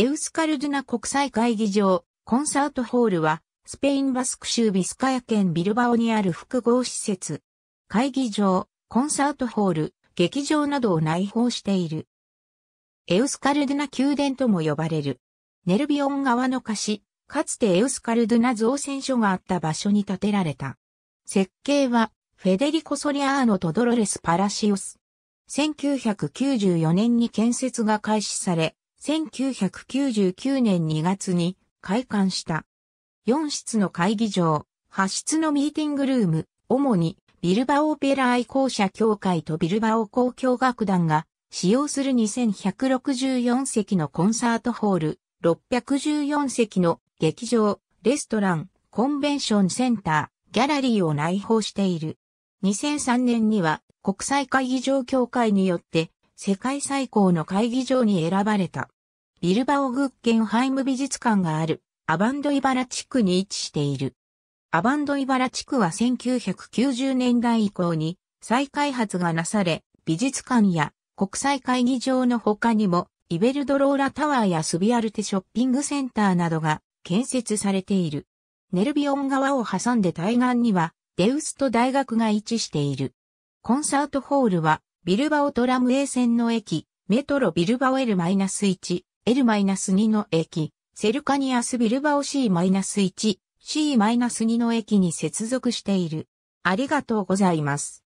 エウスカルドゥナ国際会議場、コンサートホールは、スペインバスク州ビスカヤ県ビルバオにある複合施設。会議場、コンサートホール、劇場などを内包している。エウスカルドゥナ宮殿とも呼ばれる。ネルビオン川の貸し、かつてエウスカルドゥナ造船所があった場所に建てられた。設計は、フェデリコ・ソリアーノとドロレス・パラシオス。1994年に建設が開始され、1999年2月に開館した。4室の会議場、8室のミーティングルーム、主にビルバオペラ愛好者協会とビルバオ公共楽団が使用する2164席のコンサートホール、614席の劇場、レストラン、コンベンションセンター、ギャラリーを内包している。2003年には国際会議場協会によって世界最高の会議場に選ばれた。ビルバオグッケンハイム美術館があるアバンドイバラ地区に位置している。アバンドイバラ地区は1990年代以降に再開発がなされ、美術館や国際会議場の他にもイベルドローラタワーやスビアルテショッピングセンターなどが建設されている。ネルビオン川を挟んで対岸にはデウスト大学が位置している。コンサートホールはビルバオトラム A 線の駅、メトロビルバオ L-1、L-2 の駅、セルカニアスビルバオ C-1、C-2 の駅に接続している。ありがとうございます。